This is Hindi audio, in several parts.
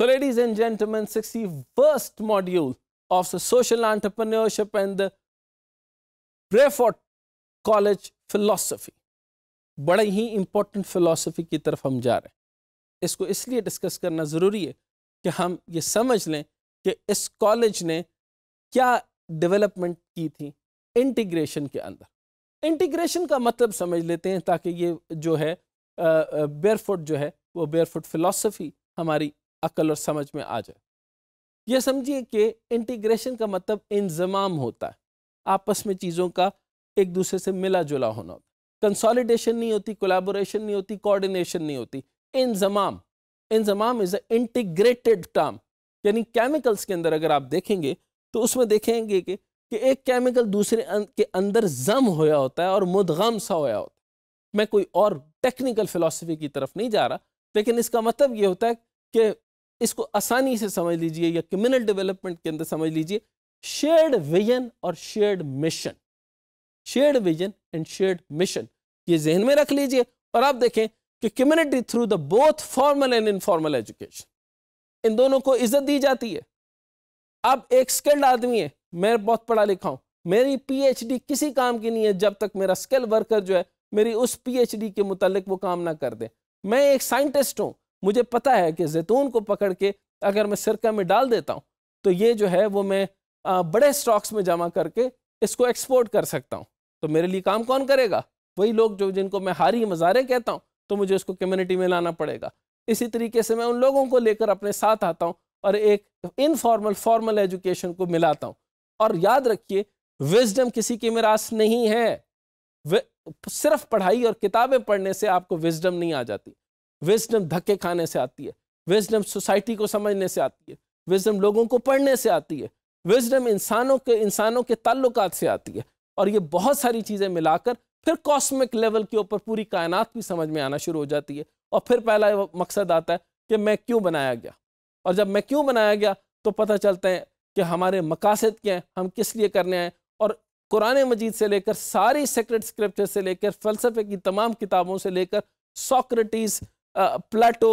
So ladies and gentlemen, 61st module of the social entrepreneurship and the Brayford College philosophy. बड़ा ही important philosophy की तरफ हम जा रहे हैं इसको इसलिए discuss करना ज़रूरी है कि हम ये समझ लें कि इस कॉलेज ने क्या डेवलपमेंट की थी इंटीग्रेशन के अंदर इंटीग्रेशन का मतलब समझ लेते हैं ताकि ये जो है बेयरफुट जो है वो बेयरफुट फिलॉसफी हमारी अकल और समझ में आ जाए यह समझिए कि इंटीग्रेशन का मतलब इंजमाम होता है आपस में चीज़ों का एक दूसरे से मिला जुला होना होता है कंसॉलिडेशन नहीं होती कोलेबोरेशन नहीं होती कोऑर्डिनेशन नहीं होती इंजमाम इंजमाम इज़ अ इंटीग्रेटेड टर्म यानी केमिकल्स के अंदर अगर आप देखेंगे तो उसमें देखेंगे कि कि एक केमिकल दूसरे अं-, के अंदर जम होया होता है और मुदगम सा होया होता है मैं कोई और टेक्निकल फिलॉसफी की तरफ नहीं जा रहा लेकिन इसका मतलब ये होता है कि इसको आसानी से समझ लीजिए या कम्युनल डेवलपमेंट के अंदर समझ लीजिए शेयर्ड विजन और shared mission shared vision and shared mission ये जहन में रख लीजिए और आप देखें कि community through the both formal and informal education इन दोनों को इज्जत दी जाती है आप एक स्किल्ड आदमी है मैं बहुत पढ़ा लिखा हूं मेरी पीएचडी किसी काम की नहीं है जब तक मेरा स्किल वर्कर जो है मेरी उस पीएचडी के मुतालिक वो काम ना कर दे मैं एक साइंटिस्ट हूं मुझे पता है कि जैतून को पकड़ के अगर मैं सिरका में डाल देता हूँ तो ये जो है वो मैं बड़े स्टॉक्स में जमा करके इसको एक्सपोर्ट कर सकता हूँ तो मेरे लिए काम कौन करेगा वही लोग जो जिनको मैं हारी मज़ारे कहता हूँ तो मुझे उसको कम्युनिटी में लाना पड़ेगा इसी तरीके से मैं उन लोगों को लेकर अपने साथ आता हूँ और एक इनफॉर्मल फॉर्मल एजुकेशन को मिलाता हूँ और याद रखिए विजडम किसी की मिरास नहीं है सिर्फ पढ़ाई और किताबें पढ़ने से आपको विजडम नहीं आ जाती विजडम धक्के खाने से आती है विजडम सोसाइटी को समझने से आती है विजडम लोगों को पढ़ने से आती है विजडम इंसानों के इंसानों के ताल्लुक से आती है और ये बहुत सारी चीज़ें मिलाकर फिर कॉस्मिक लेवल के ऊपर पूरी कायनात भी समझ में आना शुरू हो जाती है और फिर पहला मकसद आता है कि मैं क्यों बनाया गया और जब मैं क्यों बनाया गया तो पता चलता है कि हमारे मकासद क्या हैं हम किस लिए करने आए और कुरान मजीद से लेकर सारी सेक्रेट स्क्रिप्ट से लेकर फ़लसफे की तमाम किताबों से लेकर सॉक्रेटिस प्लेटो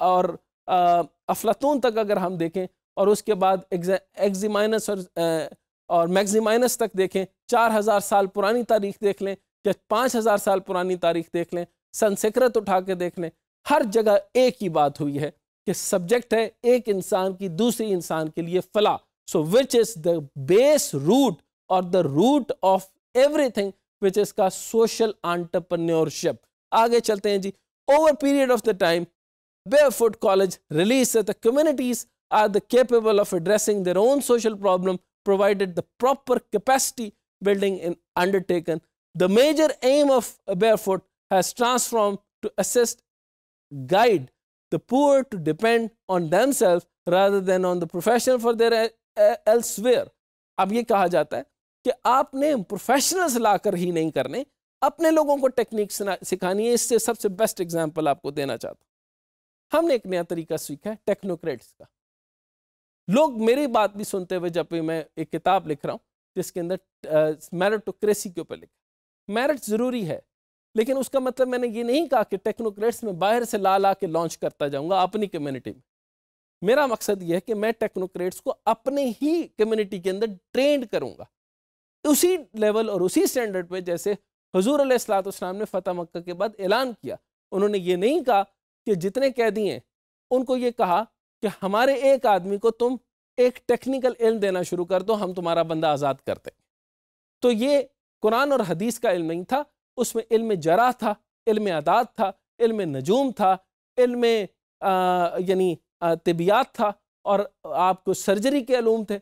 और अफलातून तक अगर हम देखें और उसके बाद एग्जीमाइनस और और मैग्जीमाइनस तक देखें चार हज़ार साल पुरानी तारीख देख लें या पाँच हज़ार साल पुरानी तारीख देख लें संस्कृत उठा के देख लें हर जगह एक ही बात हुई है कि सब्जेक्ट है एक इंसान की दूसरे इंसान के लिए फला so which is the base root और the root of everything which is का सोशल आंटरप्रन्योरशिप आगे चलते हैं जी Over a period of the time, Barefoot College realized that the communities are the capable of addressing their own social problem provided the proper capacity building is undertaken. The major aim of Barefoot has transformed to assist, guide the poor to depend on themselves rather than on the professional for their uh, uh, elsewhere. अब ये कहा जाता है कि आपने professionals लाकर ही नहीं करने अपने लोगों को टेक्निक सिखानी है इससे सबसे बेस्ट एग्जाम्पल आपको देना चाहता हमने एक नया तरीका सीखा है टेक्नोक्रेट्स का लोग मेरी बात भी सुनते हुए जब भी मैं एक किताब लिख रहा हूँ जिसके अंदर मैरिटोक्रेसी के ऊपर लिखा मैरिट ज़रूरी है लेकिन उसका मतलब मैंने ये नहीं कहा कि टेक्नोक्रेट्स में बाहर से ला ला के लॉन्च करता जाऊंगा अपनी कम्युनिटी में मेरा मकसद यह है कि मैं टेक्नोक्रेट्स को अपने ही कम्युनिटी के अंदर ट्रेंड करूंगा उसी लेवल और उसी स्टैंडर्ड पे जैसे हजूर असलाम ने फ़तह मक्का के बाद ऐलान किया उन्होंने ये नहीं कहा कि जितने कैदी हैं उनको ये कहा कि हमारे एक आदमी को तुम एक टेक्निकल इल्म देना शुरू कर दो हम तुम्हारा बंदा आज़ाद करते तो ये कुरान और हदीस का इल्म नहीं था उसमें इल्म जरा था इल्म आदात था इल्म नजूम था इल्म यानी तबियात था और आपको सर्जरी के अलूम थे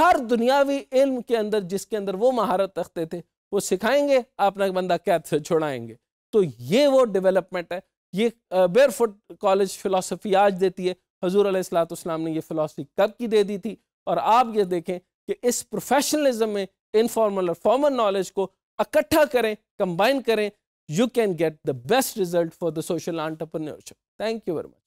हर दुनियावी इल्म के अंदर जिसके अंदर वो महारत रखते थे वो सिखाएंगे अपना बंदा क्या छोड़ाएंगे तो ये वो डेवलपमेंट है ये बेयर फुट कॉलेज फ़िलासफ़ी आज देती है हजूर असलातम ने ये फ़िलासफ़ी कब की दे दी थी और आप ये देखें कि इस प्रोफेशनलिज्म में इनफॉर्मल और फॉर्मल नॉलेज को इकट्ठा करें कंबाइन करें you can get the best result for the social entrepreneurship thank you very much